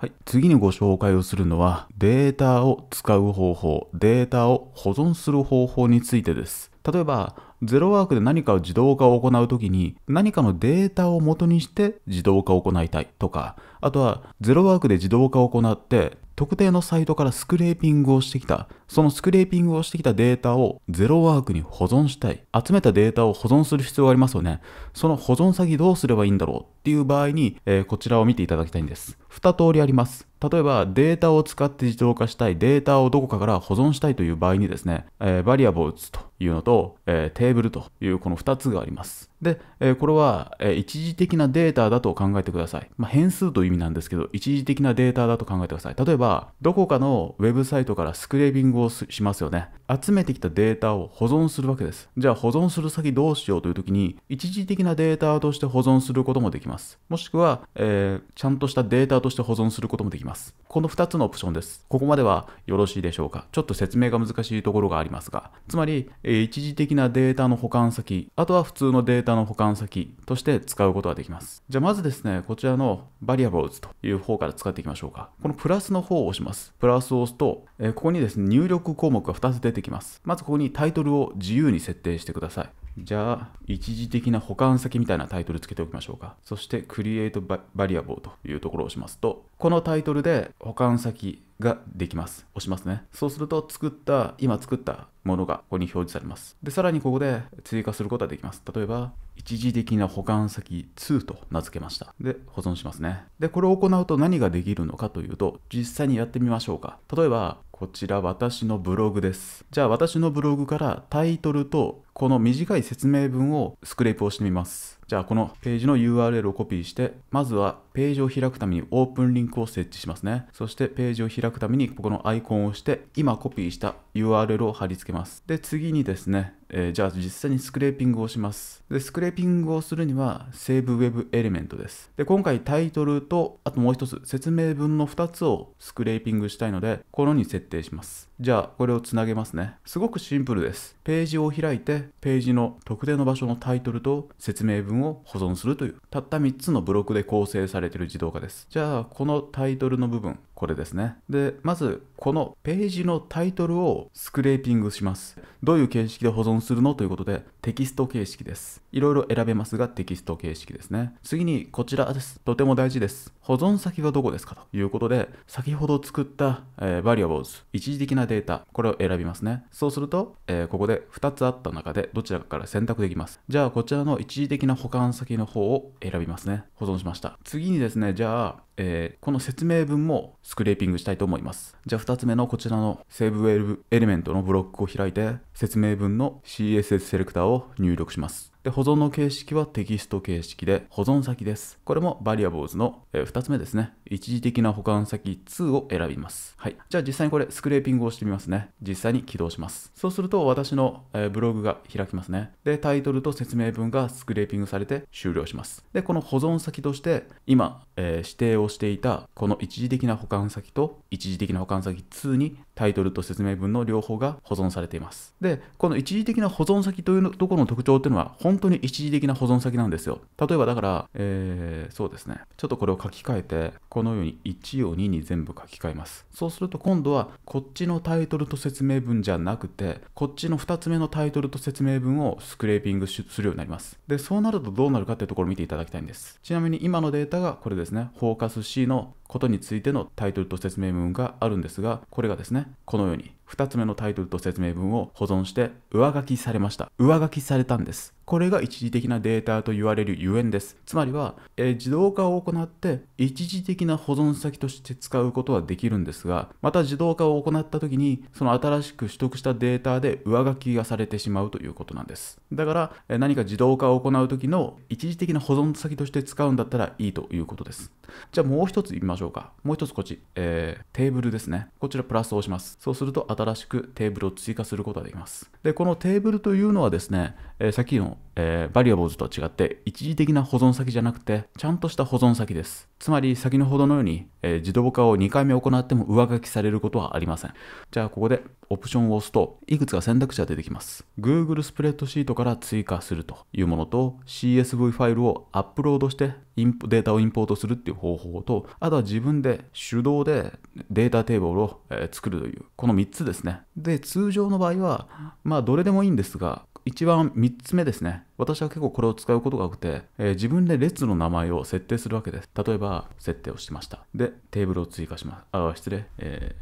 はい、次にご紹介をするのはデータを使う方法データを保存する方法についてです例えばゼロワークで何かを自動化を行うときに何かのデータを元にして自動化を行いたいとかあとはゼロワークで自動化を行って特定のサイトからスクレーピングをしてきたそのスクレーピングをしてきたデータをゼロワークに保存したい集めたデータを保存する必要がありますよねその保存先どうすればいいんだろうっていう場合に、えー、こちらを見ていただきたいんです二通りあります例えばデータを使って自動化したいデータをどこかから保存したいという場合にですね、えー、バリアボーツというのと、えー、テーブルというこの二つがありますで、えこれは、え一時的なデータだと考えてください。まあ、変数という意味なんですけど、一時的なデータだと考えてください。例えば、どこかのウェブサイトからスクレービングをしますよね。集めてきたデータを保存するわけです。じゃあ保存する先どうしようという時に、一時的なデータとして保存することもできます。もしくは、えー、ちゃんとしたデータとして保存することもできます。この2つのオプションです。ここまではよろしいでしょうか。ちょっと説明が難しいところがありますが、つまり、えー、一時的なデータの保管先、あとは普通のデータの保管先として使うことができます。じゃあまずですね、こちらのバリアブルズという方から使っていきましょうか。このプラスの方を押します。プラスを押すと、えー、ここにですね、入力項目が2つ出てできます。まずここにタイトルを自由に設定してください。じゃあ、一時的な保管先みたいなタイトルつけておきましょうか。そして、create variable というところを押しますと、このタイトルで保管先ができます。押しますね。そうすると、作った、今作ったものがここに表示されます。で、さらにここで追加することができます。例えば、一時的な保管先2と名付けました。で、保存しますね。で、これを行うと何ができるのかというと、実際にやってみましょうか。例えば、こちら私のブログです。じゃあ私のブログからタイトルとこの短い説明文をスクレープをしてみます。じゃあこのページの URL をコピーして、まずはページを開くためにオープンリンクを設置しますね。そしてページを開くためにここのアイコンを押して、今コピーした URL を貼り付けます。で、次にですね、えー、じゃあ実際にスクレーピングをします。で、スクレーピングをするにはセーブウェブエレメントです。で、今回タイトルと、あともう一つ説明文の2つをスクレーピングしたいので、このに設定定します。じゃあ、これをつなげますね。すごくシンプルです。ページを開いて、ページの特定の場所のタイトルと説明文を保存するという、たった3つのブロックで構成されている自動化です。じゃあ、このタイトルの部分、これですね。で、まず、このページのタイトルをスクレーピングします。どういう形式で保存するのということで、テキスト形式です。いろいろ選べますが、テキスト形式ですね。次に、こちらです。とても大事です。保存先はどこですかということで、先ほど作った、えー、v a r i 一時的なデータ、これを選びますね。そうすると、えー、ここで2つあった中でどちらかから選択できます。じゃあこちらの一時的な保管先の方を選びますね。保存しました。次にですね、じゃあ、えー、この説明文もスクレーピングしたいと思います。じゃあ2つ目のこちらのセーブウェルエレメントのブロックを開いて説明文の CSS セレクターを入力します。で、保存の形式はテキスト形式で、保存先です。これも Variables の、2つ目ですね。一時的な保管先2を選びます。はい。じゃあ実際にこれスクレーピングをしてみますね。実際に起動します。そうすると私の、ブログが開きますね。で、タイトルと説明文がスクレーピングされて終了します。で、この保存先として、今、えー、指定をしていたこの一時的な保管先と一時的な保管先2にタイトルと説明文の両方が保存されています。で、この一時的な保存先というところの特徴っていうのは本当に一時的な保存先なんですよ。例えばだから、えー、そうですね。ちょっとこれを書き換えて、このように1を2に全部書き換えますそうすると今度はこっちのタイトルと説明文じゃなくてこっちの2つ目のタイトルと説明文をスクレーピングするようになりますでそうなるとどうなるかっていうところを見ていただきたいんですちなみに今のデータがこれですねフォーカス C のことについてのタイトルと説明文があるんですが、これがですね、このように2つ目のタイトルと説明文を保存して上書きされました。上書きされたんです。これが一時的なデータと言われるゆえんです。つまりは、えー、自動化を行って一時的な保存先として使うことはできるんですが、また自動化を行った時に、その新しく取得したデータで上書きがされてしまうということなんです。だから、えー、何か自動化を行う時の一時的な保存先として使うんだったらいいということです。じゃあもう一つ言いましょう。しょうか。もう一つこっち、えー、テーブルですね。こちらプラスを押します。そうすると新しくテーブルを追加することができます。で、このテーブルというのはですね、えー、さっきの、えー、バリアボーズと違って一時的な保存先じゃなくてちゃんとした保存先です。つまり先のほどのように、えー、自動化を2回目行っても上書きされることはありません。じゃあここでオプションを押すといくつか選択肢が出てきます。Google スプレッドシートから追加するというものと CSV ファイルをアップロードしてインデータをインポートするっていう方法とあとは自分で手動でデータテーブルを、え作るというこの3つですね。で通常の場合はまあどれでもいいんですが一番3つ目ですね。私は結構これを使うことが多くて、えー、自分で列の名前を設定するわけです。例えば、設定をしました。で、テーブルを追加します。あ、失礼。え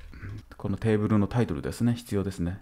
ー、このテーブルのタイトルですね。必要ですね。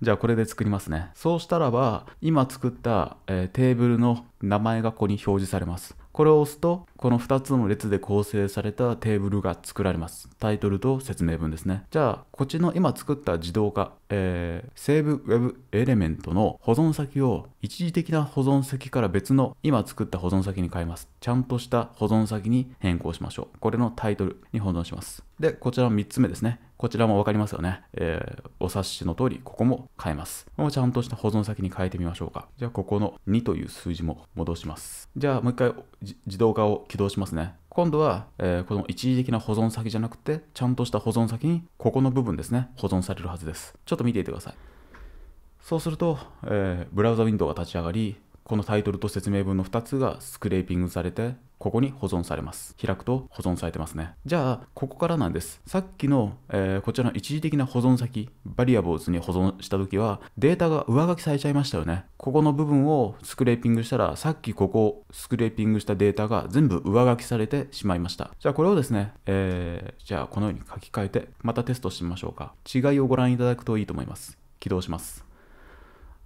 じゃあ、これで作りますね。そうしたらば、今作った、えー、テーブルの名前がここに表示されます。これを押すと、この2つの列で構成されたテーブルが作られます。タイトルと説明文ですね。じゃあ、こっちの今作った自動化、えー、セーブウェブエレメントの保存先を一時的な保存先から別の今作った保存先に変えます。ちゃんとした保存先に変更しましょう。これのタイトルに保存します。で、こちら3つ目ですね。こちらも分かりますよね。えー、お察しの通り、ここも変えます。もうちゃんとした保存先に変えてみましょうか。じゃあ、ここの2という数字も戻します。じゃあ、もう一回自動化を起動しますね。今度は、えー、この一時的な保存先じゃなくて、ちゃんとした保存先に、ここの部分ですね、保存されるはずです。ちょっと見ていてください。そうすると、えー、ブラウザウィンドウが立ち上がり、このタイトルと説明文の2つがスクレーピングされてここに保存されます。開くと保存されてますね。じゃあ、ここからなんです。さっきの、えー、こちらの一時的な保存先、バリアボーズに保存したときは、データが上書きされちゃいましたよね。ここの部分をスクレーピングしたら、さっきここスクレーピングしたデータが全部上書きされてしまいました。じゃあ、これをですね、えー、じゃあ、このように書き換えて、またテストしてみましょうか。違いをご覧いただくといいと思います。起動します。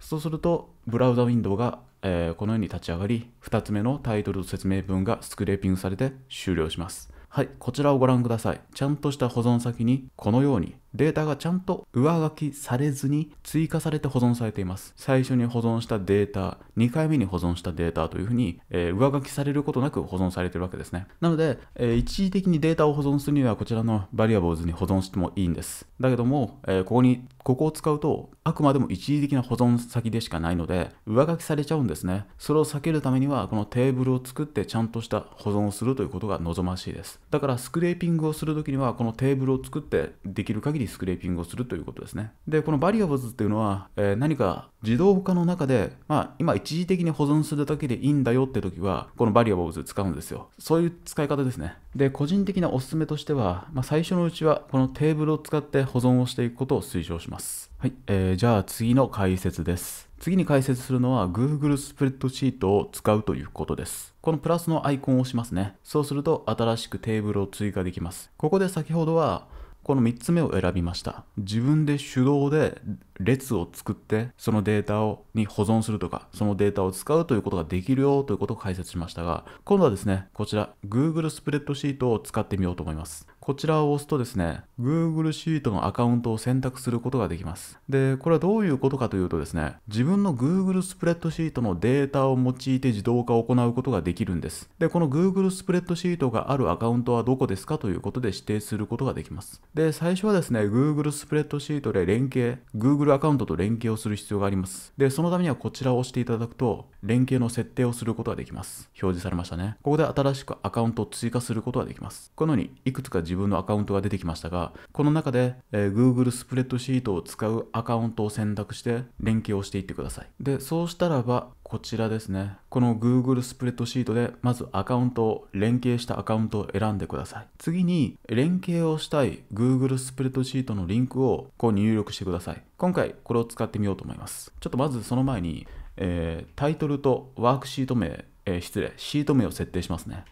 そうすると、ブラウザウィンドウが、えー、このように立ち上がり、2つ目のタイトルと説明文がスクレーピングされて終了します。はい、こちらをご覧ください。ちゃんとした保存先にこのようにデータがちゃんと上書きされずに追加されて保存されています。最初に保存したデータ、2回目に保存したデータというふうに、えー、上書きされることなく保存されているわけですね。なので、えー、一時的にデータを保存するにはこちらのバリアボーズに保存してもいいんです。だけども、えー、ここに、ここを使うと、あくまでも一時的な保存先でしかないので、上書きされちゃうんですね。それを避けるためには、このテーブルを作ってちゃんとした保存をするということが望ましいです。だから、スクレーピングをするときには、このテーブルを作ってできる限りスクレーピングをするということですね。で、このバリアブズっていうのは、えー、何か自動化の中で、まあ、今一時的に保存するだけでいいんだよって時は、このバリアブズ使うんですよ。そういう使い方ですね。で、個人的なおすすめとしては、まあ、最初のうちは、このテーブルを使って保存をしていくことを推奨します。はい、えー、じゃあ次の解説です。次に解説するのは Google スプレッドシートを使うということです。このプラスのアイコンを押しますね。そうすると新しくテーブルを追加できます。ここで先ほどはこの3つ目を選びました自分で手動で列を作ってそのデータをに保存するとかそのデータを使うということができるよということを解説しましたが今度はですねこちら Google スプレッドシートを使ってみようと思いますこちらを押すとですね Google シートのアカウントを選択することができますでこれはどういうことかというとですね自分の Google スプレッドシートのデータを用いて自動化を行うことができるんですでこの Google スプレッドシートがあるアカウントはどこですかということで指定することができますで最初はですね Google スプレッドシートで連携 Google Google アカウントと連携をする必要があります。で、そのためにはこちらを押していただくと、連携の設定をすることができます。表示されましたね。ここで新しくアカウントを追加することができます。このように、いくつか自分のアカウントが出てきましたが、この中で、えー、Google スプレッドシートを使うアカウントを選択して、連携をしていってください。で、そうしたらば、こちらですね。この Google スプレッドシートで、まずアカウントを、連携したアカウントを選んでください。次に、連携をしたい Google スプレッドシートのリンクをこう入力してください。今回、これを使ってみようと思います。ちょっとまずその前に、えー、タイトルとワークシート名、えー、失礼、シート名を設定しますね。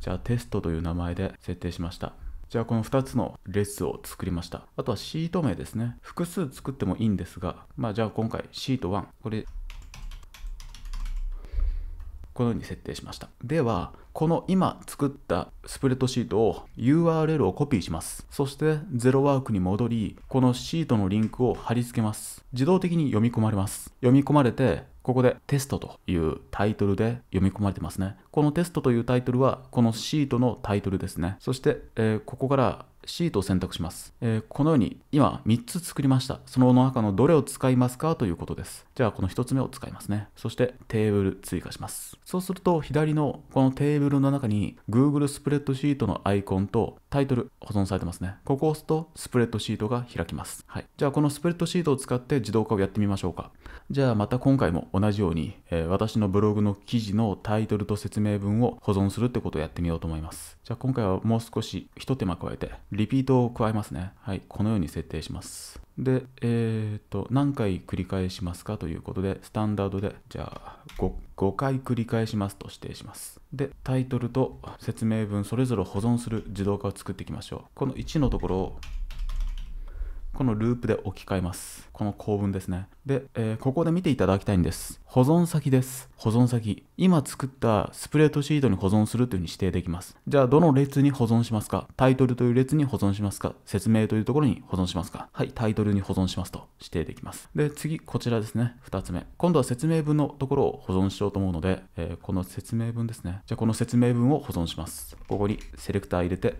じゃあ、テストという名前で設定しました。じゃあこの2つの列を作りました。あとはシート名ですね。複数作ってもいいんですが、まあじゃあ今回シート1。これこのように設定しました。では、この今作ったスプレッドシートを URL をコピーします。そしてゼロワークに戻り、このシートのリンクを貼り付けます。自動的に読み込まれます。読み込まれてここでテストというタイトルで読み込まれてますね。このテストというタイトルはこのシートのタイトルですね。そして、えー、ここからシートを選択します、えー、このように今3つ作りました。その中のどれを使いますかということです。じゃあこの1つ目を使いますね。そしてテーブル追加します。そうすると左のこのテーブルの中に Google スプレッドシートのアイコンとタイトル保存されてますね。ここを押すとスプレッドシートが開きます。はい。じゃあこのスプレッドシートを使って自動化をやってみましょうか。じゃあまた今回も同じように、えー、私のブログの記事のタイトルと説明文を保存するってことをやってみようと思います。じゃあ今回はもう少し一手間加えて、リピートを加えますね。はい、このように設定します。で、えー、っと、何回繰り返しますかということで、スタンダードで、じゃあ5、5回繰り返しますと指定します。で、タイトルと説明文それぞれ保存する自動化を作っていきましょう。この1のところをこのループで置き換えます。この構文ですね。で、えー、ここで見ていただきたいんです。保存先です。保存先。今作ったスプレッドシートに保存するというふうに指定できます。じゃあ、どの列に保存しますかタイトルという列に保存しますか説明というところに保存しますかはい、タイトルに保存しますと指定できます。で、次、こちらですね。2つ目。今度は説明文のところを保存しようと思うので、えー、この説明文ですね。じゃあ、この説明文を保存します。ここにセレクター入れて、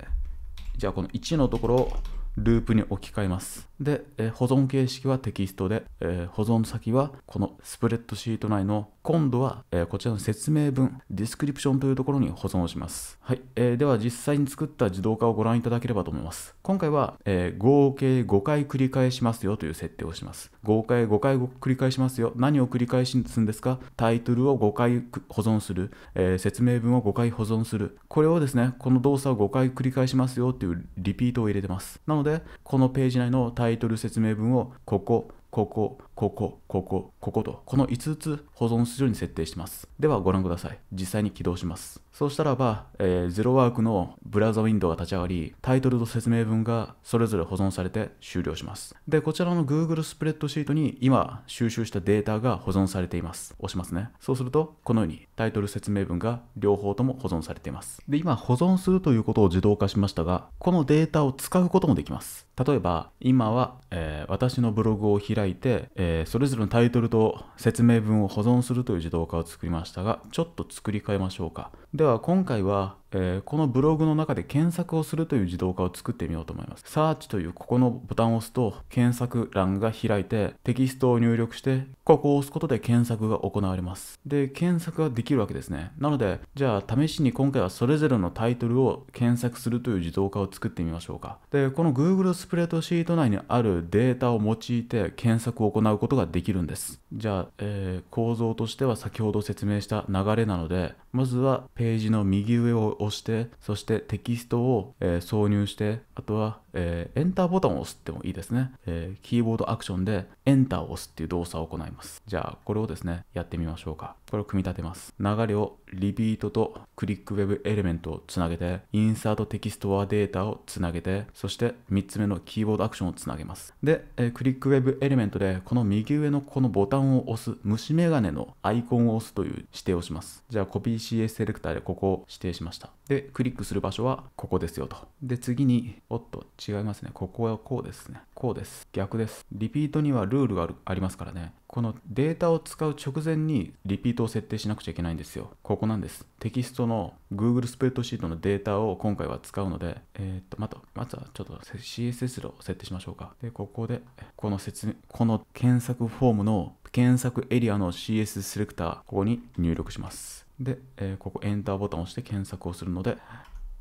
じゃあ、この1のところをループに置き換えます。で、え保存形式はテキストで、え保存先はこのスプレッドシート内の今度は、えー、こちらの説明文、ディスクリプションというところに保存をします。はい。えー、では実際に作った自動化をご覧いただければと思います。今回は、えー、合計5回繰り返しますよという設定をします。合計5回繰り返しますよ。何を繰り返しするんですかタイトルを5回保存する、え説明文を5回保存する。これをですね、この動作を5回繰り返しますよというリピートを入れてます。なので、このページ内のタイトル説明文をここ、ここ、ここ、ここ、ここと、この5つ保存するように設定します。ではご覧ください。実際に起動します。そうしたらば、えー、ゼロワークのブラウザウィンドウが立ち上がり、タイトルと説明文がそれぞれ保存されて終了します。で、こちらの Google スプレッドシートに今収集したデータが保存されています。押しますね。そうすると、このようにタイトル説明文が両方とも保存されています。で、今保存するということを自動化しましたが、このデータを使うこともできます。例えば、今は、えー、私のブログを開いて、えー、それぞれのタイトルと説明文を保存するという自動化を作りましたが、ちょっと作り変えましょうか。ででは今回はえー、このブログの中で検索をするという自動化を作ってみようと思います。サーチというここのボタンを押すと検索欄が開いてテキストを入力してここを押すことで検索が行われます。で、検索ができるわけですね。なので、じゃあ試しに今回はそれぞれのタイトルを検索するという自動化を作ってみましょうか。で、この Google スプレッドシート内にあるデータを用いて検索を行うことができるんです。じゃあ、えー、構造としては先ほど説明した流れなので、まずはページの右上を押してそしてテキストを、えー、挿入してあとは、えー、エンターボタンを押すってもいいですね、えー、キーボードアクションでエンターを押すっていう動作を行いますじゃあこれをですねやってみましょうかこれを組み立てます。流れをリピートとクリックウェブエレメントをつなげて、インサートテキストはデータをつなげて、そして3つ目のキーボードアクションをつなげます。で、えクリックウェブエレメントで、この右上のこのボタンを押す、虫眼鏡のアイコンを押すという指定をします。じゃあ、コピー CS セレクターでここを指定しました。で、クリックする場所はここですよと。で、次に、おっと、違いますね。ここはこうですね。こうです。逆です。リピートにはルールがありますからね。このデータを使う直前にリピートを設定しなくちゃいけないんですよ。ここなんです。テキストの Google スプレッドシートのデータを今回は使うので、えっ、と、また、まずはちょっと CSS を設定しましょうか。で、ここで、この説明、この検索フォームの検索エリアの CS セレクター、ここに入力します。で、えー、ここエンターボタンを押して検索をするので、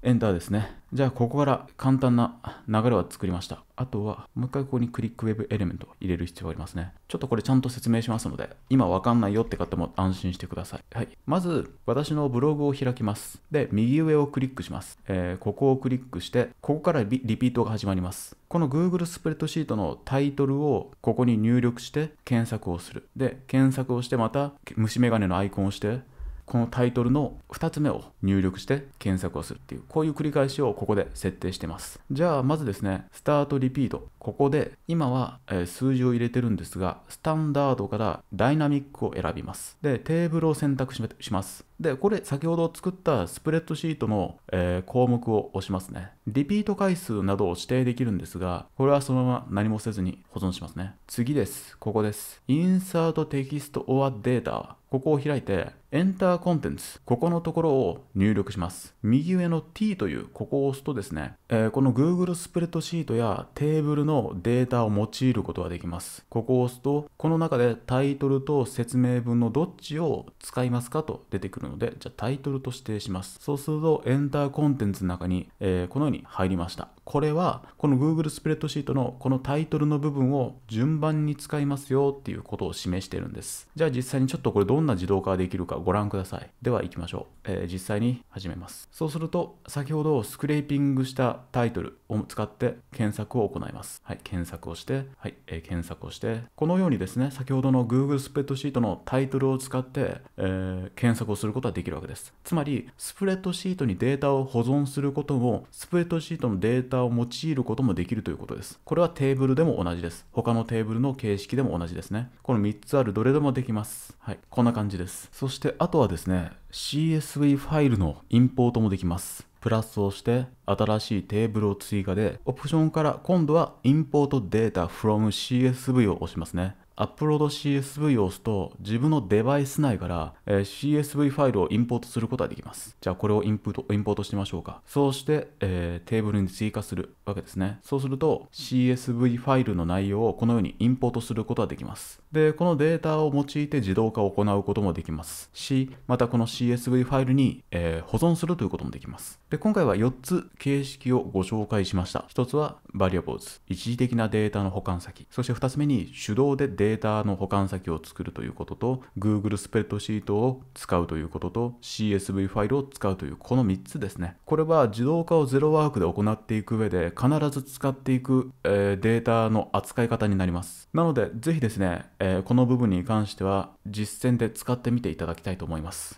エンターですね。じゃあ、ここから簡単な流れは作りました。あとは、もう一回ここにクリックウェブエレメントを入れる必要がありますね。ちょっとこれちゃんと説明しますので、今わかんないよって方も安心してください。はい。まず、私のブログを開きます。で、右上をクリックします。えー、ここをクリックして、ここからリピートが始まります。この Google スプレッドシートのタイトルをここに入力して検索をする。で、検索をしてまた虫眼鏡のアイコンをしてこのタイトルの2つ目を入力して検索をするっていう、こういう繰り返しをここで設定してます。じゃあ、まずですね、スタートリピート。ここで、今は、え数字を入れてるんですが、スタンダードからダイナミックを選びます。で、テーブルを選択します。で、これ先ほど作ったスプレッドシートの、えー、項目を押しますね。リピート回数などを指定できるんですが、これはそのまま何もせずに保存しますね。次です。ここです。インサートテキスト or データ。ここを開いて、Enter Contents。ここのところを入力します。右上の T という、ここを押すとですね、えー、この Google スプレッドシートやテーブルのデータを用いることができます。ここを押すと、この中でタイトルと説明文のどっちを使いますかと出てくるので、じゃあタイトルと指定します。そうすると、エンターコンテンツの中に、えー、このように入りました。これはこの Google スプレッドシートのこのタイトルの部分を順番に使いますよっていうことを示してるんです。じゃあ実際にちょっとこれどんな自動化ができるかご覧ください。では行きましょう。えー、実際に始めます。そうすると先ほどスクレーピングしたタイトルを使って検索を行います。はい、検索をして、はい、えー、検索をして、このようにですね、先ほどの Google スプレッドシートのタイトルを使って、えー、検索をすることができるわけです。つまり、スプレッドシートにデータを保存することも、スプレッドシートのデータタを用いることもできるということです。これはテーブルでも同じです。他のテーブルの形式でも同じですね。この3つあるどれでもできます。はい。こんな感じです。そしてあとはですね、CSV ファイルのインポートもできます。プラスをして新しいテーブルを追加でオプションから今度はインポートデータ from CSV を押しますねアップロード CSV を押すと自分のデバイス内から、え CSV ファイルをインポートすることができます。じゃあこれをインプットインポートしてみましょうか。そうして、えー、テーブルに追加するわけですね。そうすると CSV ファイルの内容をこのようにインポートすることができます。で、このデータを用いて自動化を行うこともできますし、またこの CSV ファイルに、えー、保存するということもできます。で、今回は4つ形式をご紹介しました。1つは Variables、一時的なデータの保管先。そして2つ目に手動でデータデータの保管先を作るということと Google スプレッドシートを使うということと CSV ファイルを使うというこの3つですねこれは自動化をゼロワークで行っていく上で必ず使っていく、えー、データの扱い方になりますなのでぜひですね、えー、この部分に関しては実践で使ってみていただきたいと思います